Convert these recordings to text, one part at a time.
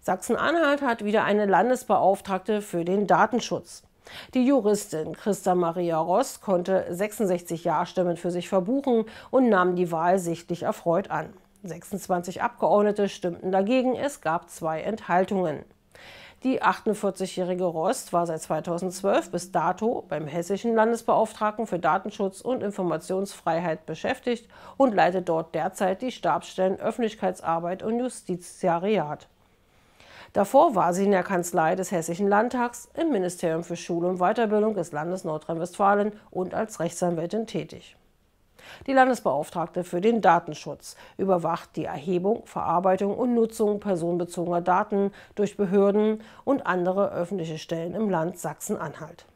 Sachsen-Anhalt hat wieder eine Landesbeauftragte für den Datenschutz. Die Juristin Christa Maria Ross konnte 66 Ja-Stimmen für sich verbuchen und nahm die Wahl sichtlich erfreut an. 26 Abgeordnete stimmten dagegen, es gab zwei Enthaltungen. Die 48-jährige Rost war seit 2012 bis dato beim hessischen Landesbeauftragten für Datenschutz und Informationsfreiheit beschäftigt und leitet dort derzeit die Stabsstellen Öffentlichkeitsarbeit und Justiziariat. Davor war sie in der Kanzlei des Hessischen Landtags, im Ministerium für Schule und Weiterbildung des Landes Nordrhein-Westfalen und als Rechtsanwältin tätig. Die Landesbeauftragte für den Datenschutz überwacht die Erhebung, Verarbeitung und Nutzung personenbezogener Daten durch Behörden und andere öffentliche Stellen im Land Sachsen-Anhalt.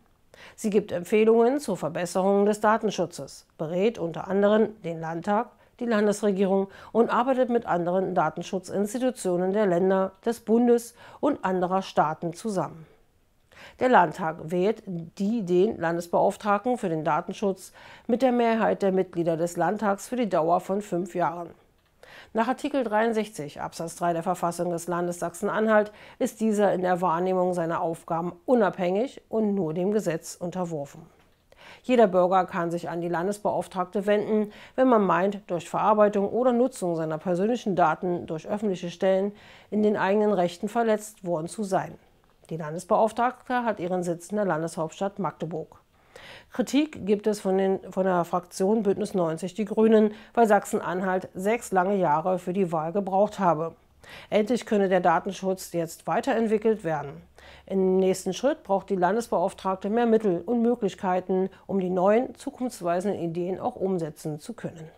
Sie gibt Empfehlungen zur Verbesserung des Datenschutzes, berät unter anderem den Landtag, die Landesregierung und arbeitet mit anderen Datenschutzinstitutionen der Länder, des Bundes und anderer Staaten zusammen. Der Landtag wählt die den Landesbeauftragten für den Datenschutz mit der Mehrheit der Mitglieder des Landtags für die Dauer von fünf Jahren. Nach Artikel 63 Absatz 3 der Verfassung des Landes Sachsen-Anhalt ist dieser in der Wahrnehmung seiner Aufgaben unabhängig und nur dem Gesetz unterworfen. Jeder Bürger kann sich an die Landesbeauftragte wenden, wenn man meint, durch Verarbeitung oder Nutzung seiner persönlichen Daten durch öffentliche Stellen in den eigenen Rechten verletzt worden zu sein. Die Landesbeauftragte hat ihren Sitz in der Landeshauptstadt Magdeburg. Kritik gibt es von, den, von, der Fraktion Bündnis 90 Die Grünen, weil Sachsen-Anhalt sechs lange Jahre für die Wahl gebraucht habe. Endlich könne der Datenschutz jetzt weiterentwickelt werden. Im nächsten Schritt braucht die Landesbeauftragte mehr Mittel und Möglichkeiten, um die neuen, zukunftsweisenden Ideen auch umsetzen zu können.